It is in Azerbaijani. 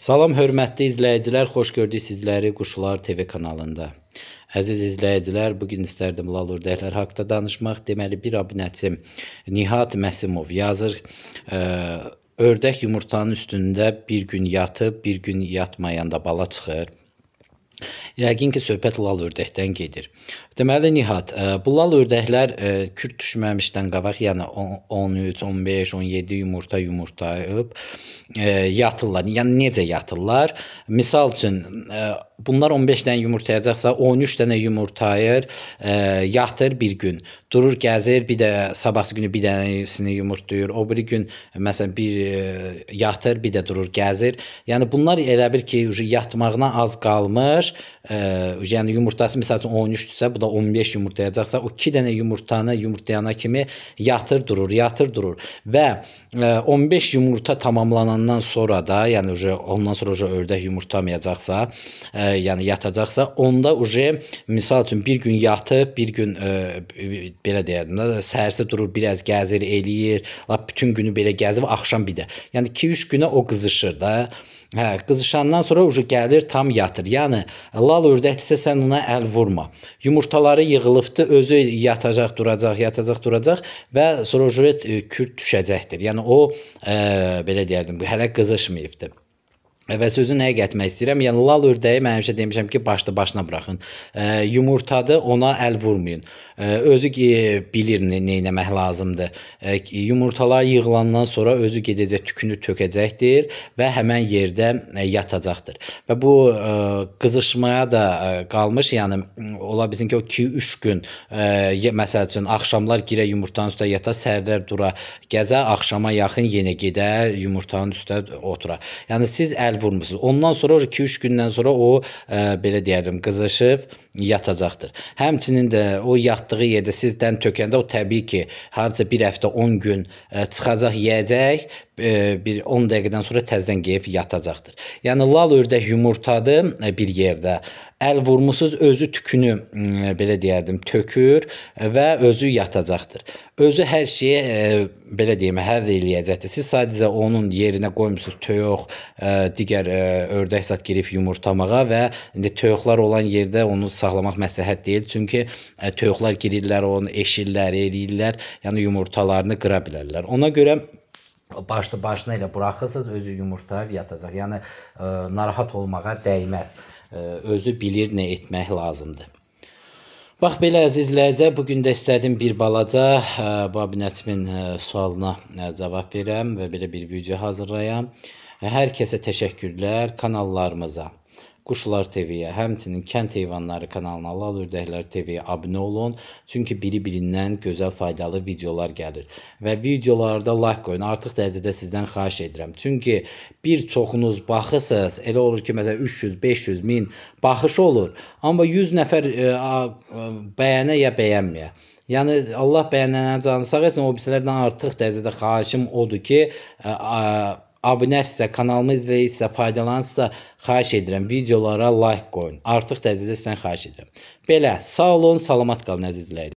Salam hörmətli izləyicilər, xoş gördük sizləri Quşlar TV kanalında. Əziz izləyicilər, bu gün istərdim Lal Ördəklər haqqında danışmaq. Deməli, bir abunəçim Nihat Məsimov yazır, ə, ördək yumurtanın üstündə bir gün yatıb, bir gün yatmayanda bala çıxır. Yəqin ki, söhbət lal ördəkdən gedir. Deməli Nihat, e, bu lal ördəklər e, kürt düşməmişdən qabaq, yəni 13, 15, 17 yumurta yumurtayıb e, yatırlar. Yəni necə yatırlar? Məsəl üçün bunlar 15 dənə yumurtayacaqsa, 13 dənə yumurtayır, yatır bir gün, durur, gəzir, bir də sabahsı günü bir dənəsini yumurtlayır, o biri gün məsələn bir yatır, bir də durur, gəzir. Yəni bunlar elə bir ki, yatmağına az qalmır e, yəni yumurtası məsəl üçün 13-dürsə, bu da 15 yumurtlayacaqsa, o 2 dənə yumurtanı yumurtlayana kimi yatır durur, yatır durur və e, 15 yumurta tamamlanandan sonra da, yəni uje ondan sonra uje ördək yumurtlamayacaqsa, e, yəni yatacaqsa, onda uje məsəl üçün bir gün yatıb, bir gün e, belə deyərdim də, səhərsə durur, biraz gəzir, eləyir, lap bütün günü belə gəzib axşam bir də. Yəni 2-3 günə o qızışır da. Hə, qızışandan sonra uje gəlir, tam yatır. Yəni Lal ördəkdirsə sən ona əl vurma. Yumurtaları yığılıbdı, özü yatacaq, duracaq, yatacaq, duracaq və sorujuret e, kürt düşəcəkdir. Yəni o ə, e, belə deyərdim, hələ qızışmayıbdı. Və sözün nəyə gətirmək istəyirəm? Yəni lal ördəyi mən həmişə demişəm ki, başda başına buraxın. E, yumurtadır, ona əl vurmayın. E, özü ki bilir nə etmək lazımdır. E, yumurtalar yığılandan sonra özü gedəcək tükünü tökəcəkdir və həmin yerdə e, yatacaqdır. Və bu e, qızışmaya da e, qalmış, yəni ola bilsin ki, o 2-3 gün e, məsəl üçün axşamlar girə yumurtanın üstə yata, səhərlər dura, gəzə, axşama yaxın yenə gedə yumurtanın üstə otura. Yəni siz əl əl vurmusunuz. Ondan sonra 2-3 gündən sonra o ə, e, belə deyərdim, qızışıb yatacaqdır. Həmçinin də o yatdığı yerdə sizdən tökəndə o təbii ki, hardasa 1 həftə 10 gün ə, e, çıxacaq, yeyəcək E, bir 10 dəqiqədən sonra təzədən qeyf yatacaqdır. Yəni lal ördək yumurtadır e, bir yerdə. Əl vurmusuz özü tükünü belə deyərdim, tökür və özü yatacaqdır. Özü hər şeyi e, belə deyim, hər eləyəcəkdir. Siz sadəcə onun yerinə qoymusunuz toyuq, digər ördək zat girib yumurtlamağa və indi toyuqlar olan yerdə onu saxlamaq məsləhət deyil. Çünki toyuqlar girirlər, onu eşirlər, eləyirlər, yəni yumurtalarını qıra bilərlər. Ona görə başlı başına elə buraxırsınız, özü yumurtlayıb yatacaq. Yəni ə, e, narahat olmağa dəyməz. Ə, e, özü bilir nə etmək lazımdır. Bax belə əzizləyəcək, bu gün də istədim bir balaca ə, e, Babi Nəcmin ə, sualına ə, cavab verəm və belə bir video hazırlayam. Hər kəsə təşəkkürlər kanallarımıza. Quşlar TV-yə, həmçinin Kənd Heyvanları kanalına, Lal Ördəklər TV-yə abunə olun. Çünki biri-birindən gözəl faydalı videolar gəlir. Və videolarda like qoyun. Artıq dərəcədə sizdən xahiş edirəm. Çünki bir çoxunuz baxırsınız, elə olur ki, məsələn 300, 500, 1000 baxış olur. Amma 100 nəfər ə, e, ə, e, bəyənə ya bəyənməyə. Yəni Allah bəyənənə canı sağ etsin. O bizlərdən artıq dərəcədə xahişim odur ki, ə, e, ə, abunəsə, kanalımı izləyirsə, faydalansa, xahiş edirəm videolara like qoyun. Artıq təzədən sizdən xahiş edirəm. Belə, sağ olun, salamat qalın əzizlər.